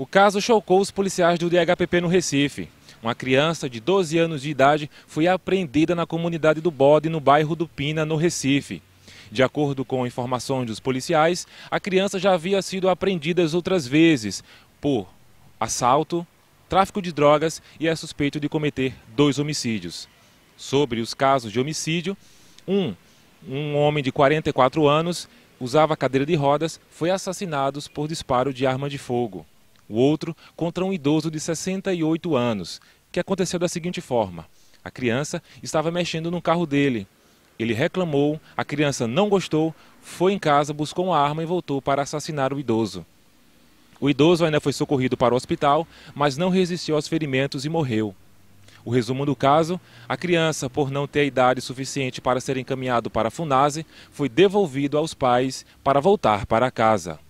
O caso chocou os policiais do DHPP no Recife. Uma criança de 12 anos de idade foi apreendida na comunidade do Bode, no bairro do Pina, no Recife. De acordo com informações dos policiais, a criança já havia sido apreendida outras vezes por assalto, tráfico de drogas e é suspeito de cometer dois homicídios. Sobre os casos de homicídio, um, um homem de 44 anos usava cadeira de rodas, foi assassinado por disparo de arma de fogo o outro contra um idoso de 68 anos, que aconteceu da seguinte forma: a criança estava mexendo no carro dele. Ele reclamou, a criança não gostou, foi em casa, buscou uma arma e voltou para assassinar o idoso. O idoso ainda foi socorrido para o hospital, mas não resistiu aos ferimentos e morreu. O resumo do caso: a criança, por não ter idade suficiente para ser encaminhado para a Funase, foi devolvido aos pais para voltar para casa.